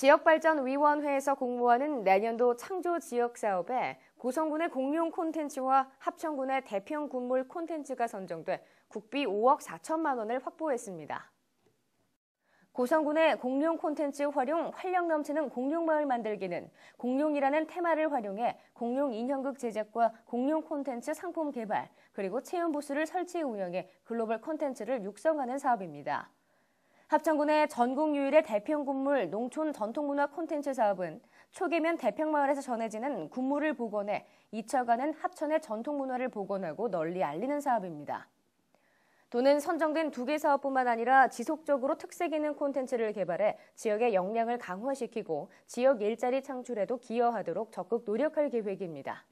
지역발전위원회에서 공모하는 내년도 창조지역 사업에 고성군의 공룡 콘텐츠와 합천군의 대평 군물 콘텐츠가 선정돼 국비 5억 4천만 원을 확보했습니다. 고성군의 공룡 콘텐츠 활용 활력 넘치는 공룡마을 만들기는 공룡이라는 테마를 활용해 공룡 인형극 제작과 공룡 콘텐츠 상품 개발, 그리고 체험 부스를 설치 운영해 글로벌 콘텐츠를 육성하는 사업입니다. 합천군의 전국 유일의 대평 군물 농촌 전통문화 콘텐츠 사업은 초계면 대평마을에서 전해지는 군물을 복원해 잊혀가는 합천의 전통문화를 복원하고 널리 알리는 사업입니다. 도는 선정된 두 개 사업뿐만 아니라 지속적으로 특색 있는 콘텐츠를 개발해 지역의 역량을 강화시키고 지역 일자리 창출에도 기여하도록 적극 노력할 계획입니다.